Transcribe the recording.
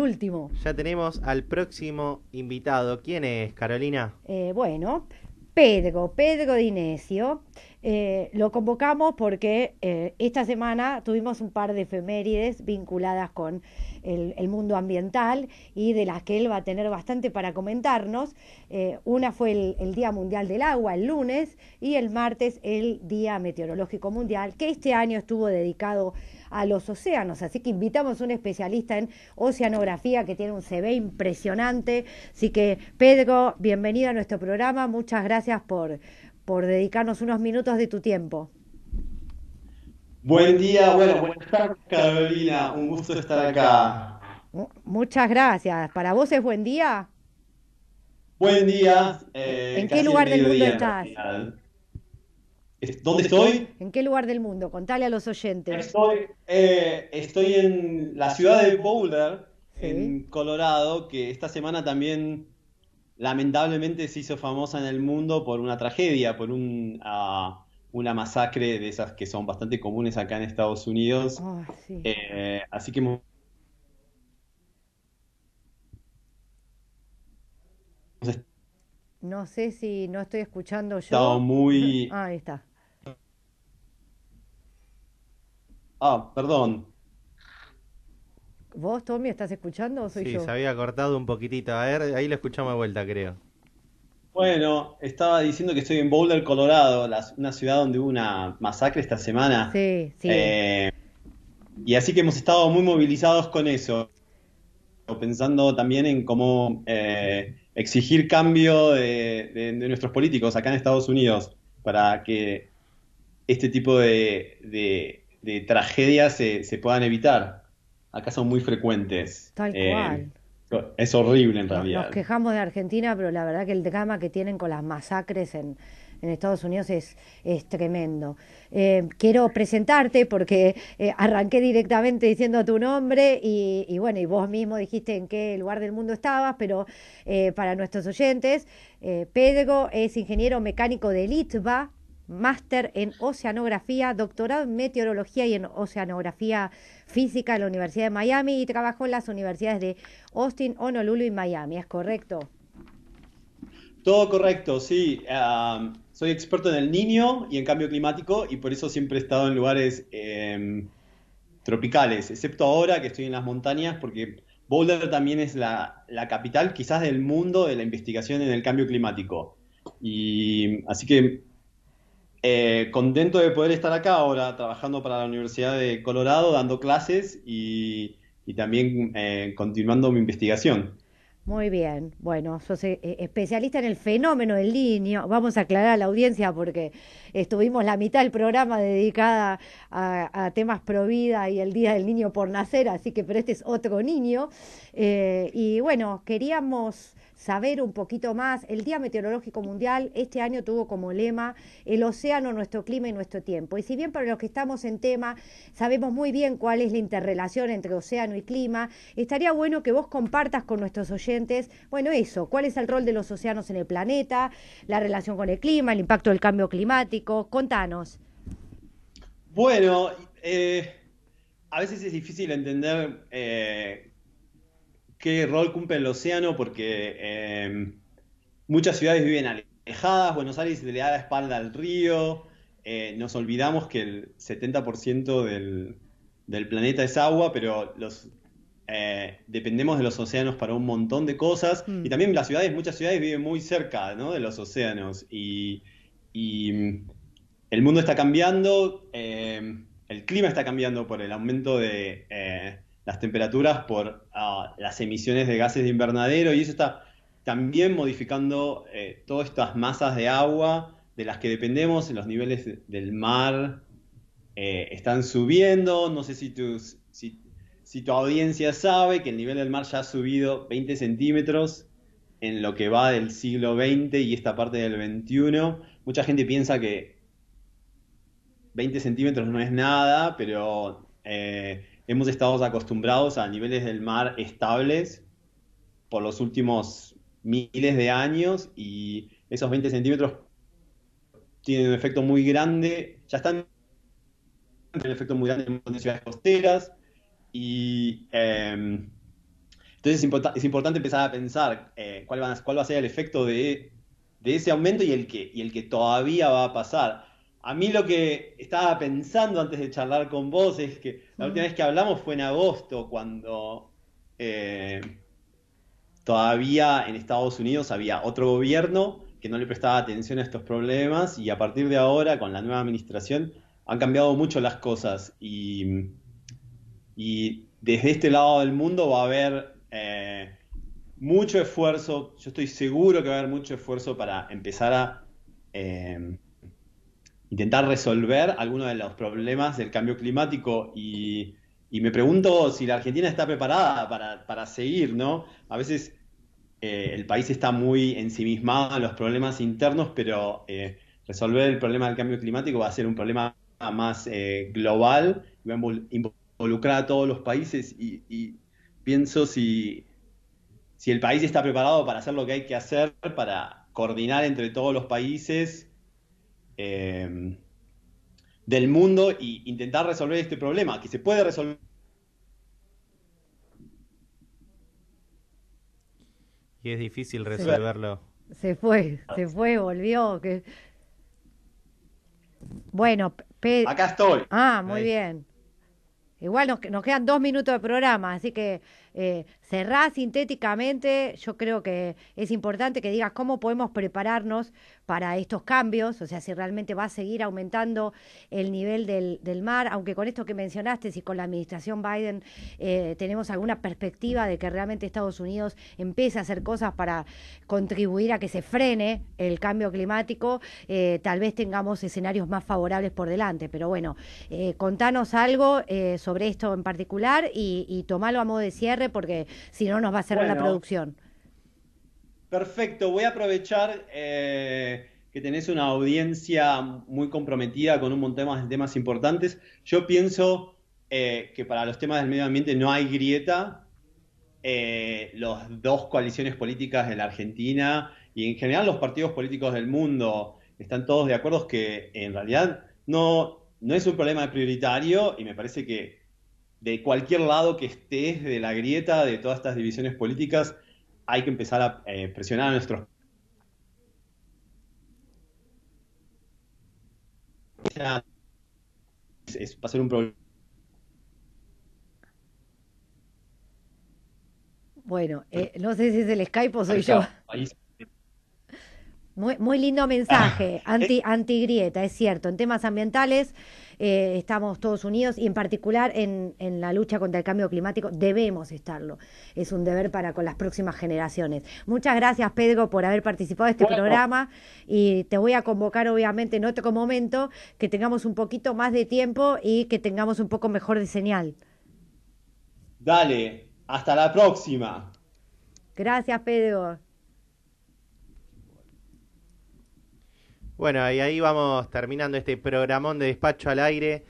último. Ya tenemos al próximo invitado. ¿Quién es, Carolina? Eh, bueno, Pedro, Pedro Dinesio. Eh, lo convocamos porque eh, esta semana tuvimos un par de efemérides vinculadas con el, mundo ambiental y de las que él va a tener bastante para comentarnos. una fue el, Día Mundial del Agua el lunes y el martes el Día Meteorológico Mundial, que este año estuvo dedicado a los océanos. Así que invitamos a un especialista en oceanografía que tiene un CV impresionante. Así que, Pedro, bienvenido a nuestro programa. Muchas gracias por, por dedicarnos unos minutos de tu tiempo. Buen día, bueno, buenas tardes Carolina, un gusto estar acá. Muchas gracias. ¿Para vos es buen día? Buen día. Eh, ¿En qué lugar del mundo estás? ¿Dónde estoy? ¿En qué lugar del mundo? Contale a los oyentes. Estoy, eh, en la ciudad de Boulder, en Colorado, que esta semana también lamentablemente se hizo famosa en el mundo por una tragedia, por ah, una masacre de esas que son bastante comunes acá en Estados Unidos. Ah, eh, así que No sé si no estoy escuchando yo. Estaba muy. Ah, ahí está. Ah, perdón. ¿Vos, Tommy, estás escuchando o soy sí, se había cortado un poquitito. A ver, ahí lo escuchamos de vuelta, creo. Bueno, estaba diciendo que estoy en Boulder, Colorado, una ciudad donde hubo una masacre esta semana. Sí, sí. Eh, y así que hemos estado muy movilizados con eso, pensando también en cómo eh, exigir cambio de, nuestros políticos acá en Estados Unidos para que este tipo de de tragedias se, se, puedan evitar. Acá son muy frecuentes. Tal eh, cual. es horrible en realidad. Nos quejamos de Argentina, pero la verdad que el drama que tienen con las masacres en, Estados Unidos es, es tremendo. Eh, quiero presentarte porque eh, arranqué directamente diciendo tu nombre y, bueno, y vos mismo dijiste en qué lugar del mundo estabas, pero para nuestros oyentes, Pedro es ingeniero mecánico de Litva máster en oceanografía, doctorado en meteorología y en oceanografía física en la Universidad de Miami y trabajó en las universidades de Austin, Honolulu y Miami, ¿es correcto? Todo correcto, sí. soy experto en el niño y en cambio climático y por eso siempre he estado en lugares em, tropicales, excepto ahora que estoy en las montañas porque Boulder también es la, la, capital quizás del mundo de la investigación en el cambio climático. Y así que eh, contento de poder estar acá ahora trabajando para la Universidad de Colorado, dando clases y, también eh, continuando mi investigación. Muy bien, bueno, sos eh, especialista en el fenómeno del niño. Vamos a aclarar a la audiencia porque estuvimos la mitad del programa dedicada a, temas pro vida y el Día del Niño por Nacer, así que, pero este es otro niño. y bueno, queríamos saber un poquito más. El Día Meteorológico Mundial este año tuvo como lema el océano, nuestro clima y nuestro tiempo. Y si bien para los que estamos en tema sabemos muy bien cuál es la interrelación entre océano y clima, estaría bueno que vos compartas con nuestros oyentes, bueno, eso, cuál es el rol de los océanos en el planeta, la relación con el clima, el impacto del cambio climático. Contanos. Bueno, eh, a veces es difícil entender eh, qué rol cumple el océano, porque em, muchas ciudades viven alejadas, Buenos Aires le da la espalda al río, eh, nos olvidamos que el 70% del, planeta es agua, pero eh, dependemos de los océanos para un montón de cosas, mm. y también las ciudades, muchas ciudades viven muy cerca de los océanos, y, el mundo está cambiando, em, el clima está cambiando por el aumento de eh, las temperaturas por ah, las emisiones de gases de invernadero y eso está también modificando eh, todas estas masas de agua de las que dependemos, en los niveles del mar eh, están subiendo, no sé si tu, si, tu audiencia sabe que el nivel del mar ya ha subido 20 centímetros en lo que va del siglo XX y esta parte del XXI. Mucha gente piensa que 20 centímetros no es nada, pero eh, hemos estado acostumbrados a niveles del mar estables por los últimos miles de años y esos 20 centímetros tienen un efecto muy grande, ya están un efecto muy grande en ciudades costeras y em, entonces es, importante empezar a pensar eh, cuál, van cuál va a ser el efecto de, ese aumento y el, que, y el que todavía va a pasar. A mí lo que estaba pensando antes de charlar con vos es que la última vez que hablamos fue en agosto, cuando eh, todavía en Estados Unidos había otro gobierno que no le prestaba atención a estos problemas y a partir de ahora, con la nueva administración, han cambiado mucho las cosas y, desde este lado del mundo va a haber eh, mucho esfuerzo, yo estoy seguro que va a haber mucho esfuerzo para empezar a... Eh, intentar resolver algunos de los problemas del cambio climático y, y me pregunto si la Argentina está preparada para, para seguir, ¿no? A veces eh, el país está muy ensimismado en los problemas internos, pero eh, resolver el problema del cambio climático va a ser un problema más eh, global, va a involucrar a todos los países y, y pienso si, si el país está preparado para hacer lo que hay que hacer, para coordinar entre todos los países eh, del mundo e intentar resolver este problema, que se puede resolver. Y es difícil resolverlo. Se fue, se fue, volvió. Que... Bueno, acá estoy. Ah, muy bien. Igual nos quedan dos minutos de programa, así que eh, sintéticamente, yo creo que es importante que digas cómo podemos prepararnos para estos cambios, o sea, si realmente va a seguir aumentando el nivel del, mar, aunque con esto que mencionaste, si con la administración Biden eh, tenemos alguna perspectiva de que realmente Estados Unidos empiece a hacer cosas para contribuir a que se frene el cambio climático, eh, tal vez tengamos escenarios más favorables por delante. Pero bueno, eh, contanos algo sobre esto en particular y, y tomalo a modo de cierre porque si no nos va a cerrar la producción. Perfecto, voy a aprovechar eh, que tenés una audiencia muy comprometida con un montón de temas importantes. Yo pienso eh, que para los temas del medio ambiente no hay grieta. Eh, las dos coaliciones políticas de la Argentina y en general los partidos políticos del mundo están todos de acuerdo que en realidad no, no es un problema prioritario y me parece que de cualquier lado que estés de la grieta de todas estas divisiones políticas, hay que empezar a eh, presionar a nuestros va a ser un problema. Bueno, eh, no sé si es el Skype o soy yo. Muy, lindo mensaje, ah, anti, eh. grieta, es cierto. En temas ambientales eh, estamos todos unidos y en particular en, la lucha contra el cambio climático debemos estarlo. Es un deber para con las próximas generaciones. Muchas gracias, Pedro, por haber participado de este programa y te voy a convocar, obviamente, en otro momento que tengamos un poquito más de tiempo y que tengamos un poco mejor de señal. Dale, hasta la próxima. Gracias, Pedro. Bueno, y ahí vamos terminando este programón de despacho al aire.